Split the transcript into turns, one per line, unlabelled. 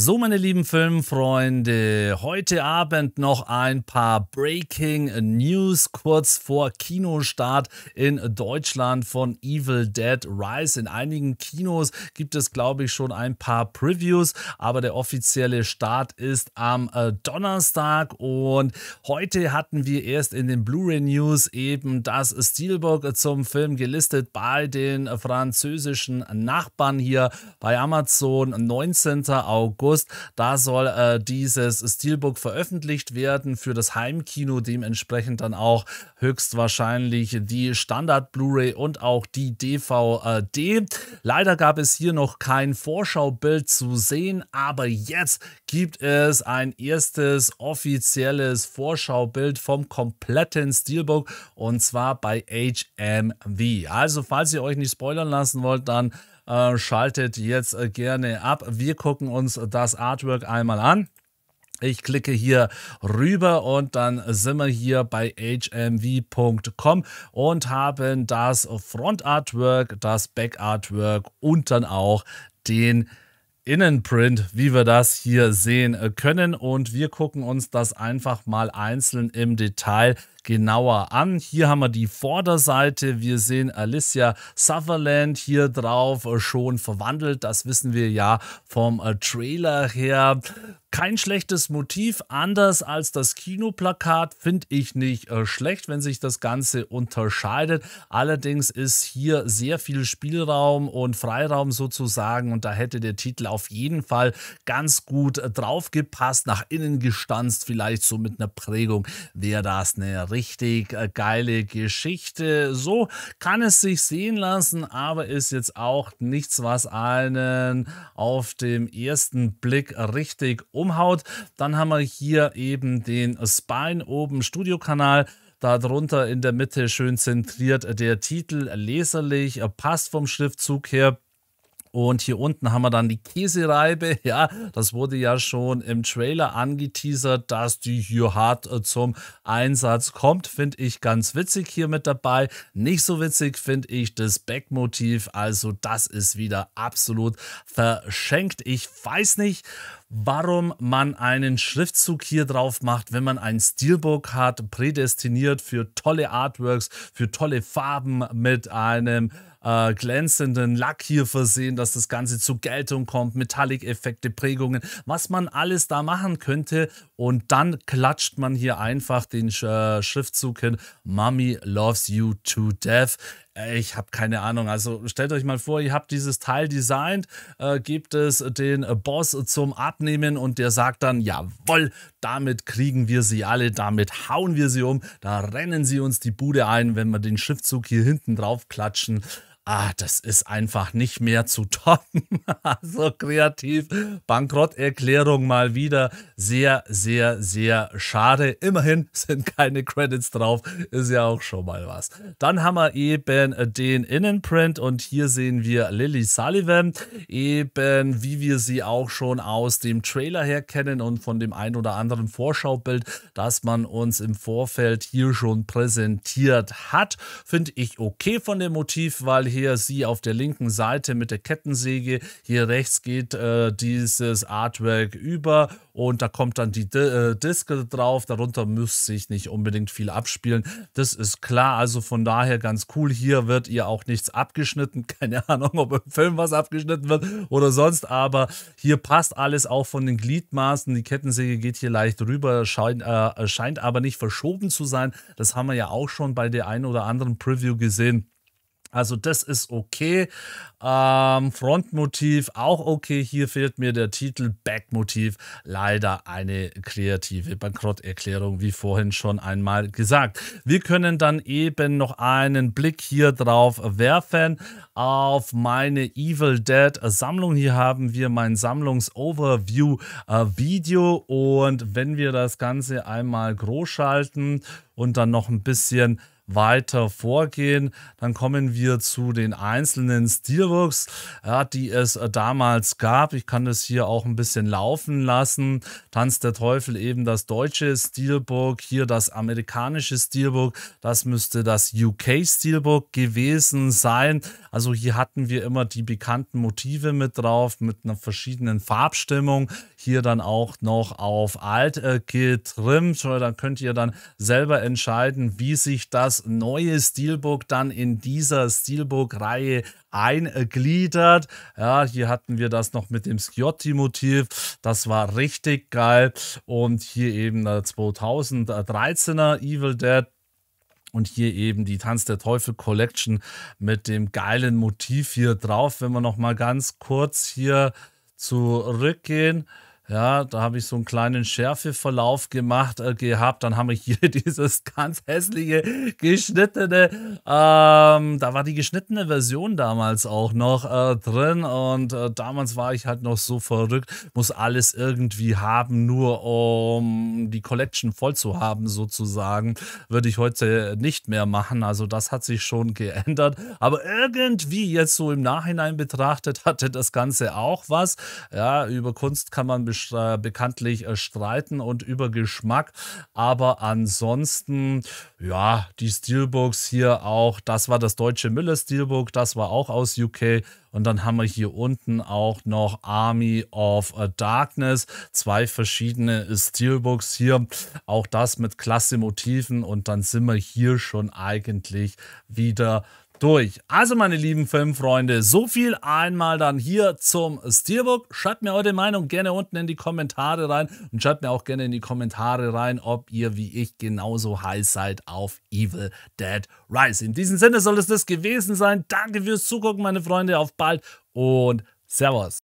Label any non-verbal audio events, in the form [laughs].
So, meine lieben Filmfreunde, heute Abend noch ein paar Breaking News kurz vor Kinostart in Deutschland von Evil Dead Rise. In einigen Kinos gibt es, glaube ich, schon ein paar Previews, aber der offizielle Start ist am äh, Donnerstag und heute hatten wir erst in den Blu-ray News eben das Steelbook zum Film gelistet bei den französischen Nachbarn hier bei Amazon 19. August August. Da soll äh, dieses Steelbook veröffentlicht werden für das Heimkino, dementsprechend dann auch höchstwahrscheinlich die Standard Blu-ray und auch die DVD. Leider gab es hier noch kein Vorschaubild zu sehen, aber jetzt gibt es ein erstes offizielles Vorschaubild vom kompletten Steelbook und zwar bei HMV. Also falls ihr euch nicht spoilern lassen wollt, dann äh, schaltet jetzt äh, gerne ab. Wir gucken uns das Artwork einmal an. Ich klicke hier rüber und dann sind wir hier bei hmv.com und haben das Front Artwork, das Back Artwork und dann auch den Innenprint, wie wir das hier sehen äh, können. Und wir gucken uns das einfach mal einzeln im Detail genauer an. Hier haben wir die Vorderseite. Wir sehen Alicia Sutherland hier drauf äh, schon verwandelt. Das wissen wir ja vom äh, Trailer her. Kein schlechtes Motiv, anders als das Kinoplakat, finde ich nicht äh, schlecht, wenn sich das Ganze unterscheidet. Allerdings ist hier sehr viel Spielraum und Freiraum sozusagen und da hätte der Titel auf jeden Fall ganz gut äh, draufgepasst, nach innen gestanzt, vielleicht so mit einer Prägung. Wäre das eine richtig äh, geile Geschichte. So kann es sich sehen lassen, aber ist jetzt auch nichts, was einen auf dem ersten Blick richtig umhaut. Dann haben wir hier eben den Spine oben Studiokanal. Darunter in der Mitte schön zentriert der Titel, leserlich, passt vom Schriftzug her. Und hier unten haben wir dann die Käsereibe. [laughs] Ja, das wurde ja schon im Trailer angeteasert, dass die hier hart äh, zum Einsatz kommt. Finde ich ganz witzig hier mit dabei. Nicht so witzig finde ich das Backmotiv. Also das ist wieder absolut verschenkt. Ich weiß nicht, warum man einen Schriftzug hier drauf macht, wenn man ein Steelbook hat, prädestiniert für tolle Artworks, für tolle Farben mit einem äh, glänzenden Lack hier versehen, dass das Ganze zur Geltung kommt, Metallic-Effekte, Prägungen, was man alles da machen könnte. Und dann klatscht man hier einfach den äh, Schriftzug hin, Mommy loves you to death. Ich habe keine Ahnung. Also stellt euch mal vor, ihr habt dieses Teil designt, äh, gebt es den Boss zum Abnehmen und der sagt dann, jawohl, damit kriegen wir sie alle, damit hauen wir sie um, da rennen sie uns die Bude ein, wenn wir den Schriftzug hier hinten drauf klatschen ah, das ist einfach nicht mehr zu toppen. [laughs] so kreativ. Bankrotterklärung mal wieder. Sehr, sehr, sehr schade. Immerhin [laughs] sind keine Credits drauf. Ist ja auch schon mal was. Dann haben wir eben den Innenprint und hier sehen wir Lily Sullivan. Eben wie wir sie auch schon aus dem Trailer her kennen und von dem ein oder anderen Vorschaubild, das man uns im Vorfeld hier schon präsentiert hat. Finde ich okay von dem Motiv, weil hier her sie auf der linken Seite mit der Kettensäge. Hier rechts geht äh, dieses Artwork über und da kommt dann die D äh, Disk drauf. Darunter müsste sich nicht unbedingt viel abspielen. Das ist klar. Also von daher ganz cool. Hier wird ihr auch nichts abgeschnitten. [laughs] Keine Ahnung, ob im Film was abgeschnitten wird oder sonst. Aber hier passt alles auch von den Gliedmaßen. Die Kettensäge geht hier leicht rüber, scheint, äh, scheint aber nicht verschoben zu sein. Das haben wir ja auch schon bei der einen oder anderen Preview gesehen also das ist okay. Ähm, Frontmotiv auch okay. Hier fehlt mir der Titel. Backmotiv leider eine kreative Bankrotterklärung, wie vorhin schon einmal gesagt. Wir können dann eben noch einen Blick hier drauf werfen auf meine Evil Dead Sammlung. Hier haben wir mein Sammlungsoverview äh, Video und wenn wir das Ganze einmal groß schalten und dann noch ein bisschen weiter vorgehen. Dann kommen wir zu den einzelnen Steelbooks, ja, die es äh, damals gab. Ich kann das hier auch ein bisschen laufen lassen. Tanz der Teufel eben das deutsche Steelbook, hier das amerikanische Steelbook. Das müsste das UK Steelbook gewesen sein. Also hier hatten wir immer die bekannten Motive mit drauf, mit einer verschiedenen Farbstimmung. Hier dann auch noch auf alt äh, getrimmt. Dann könnt ihr dann selber entscheiden, wie sich das neue Steelbook dann in dieser Steelbook-Reihe eingliedert. Ja, hier hatten wir das noch mit dem Schiotti-Motiv. Das war richtig geil. Und hier eben der 2013er Evil Dead und hier eben die Tanz der Teufel Collection mit dem geilen Motiv hier drauf. Wenn wir nochmal ganz kurz hier zurückgehen, ja, da habe ich so einen kleinen Schärfeverlauf gemacht, äh, gehabt. Dann haben wir hier [laughs] dieses ganz hässliche geschnittene, ähm, da war die geschnittene Version damals auch noch äh, drin. Und äh, damals war ich halt noch so verrückt, muss alles irgendwie haben, nur um die Collection voll zu haben, sozusagen. Würde ich heute nicht mehr machen. Also das hat sich schon geändert. Aber irgendwie jetzt so im Nachhinein betrachtet, hatte das Ganze auch was. Ja, über Kunst kann man bestimmt äh, bekanntlich äh, streiten und über Geschmack. Aber ansonsten, ja, die Steelbooks hier auch, das war das deutsche Müller Steelbook, das war auch aus UK. Und dann haben wir hier unten auch noch Army of Darkness, zwei verschiedene Steelbooks hier, auch das mit klasse Motiven und dann sind wir hier schon eigentlich wieder durch. Also meine lieben Filmfreunde, so viel einmal dann hier zum Steelbook. Schreibt mir eure Meinung gerne unten in die Kommentare rein und schreibt mir auch gerne in die Kommentare rein, ob ihr wie ich genauso heiß seid auf Evil Dead Rise. In diesem Sinne soll es das gewesen sein. Danke fürs Zugucken, meine Freunde. Auf bald und Servus.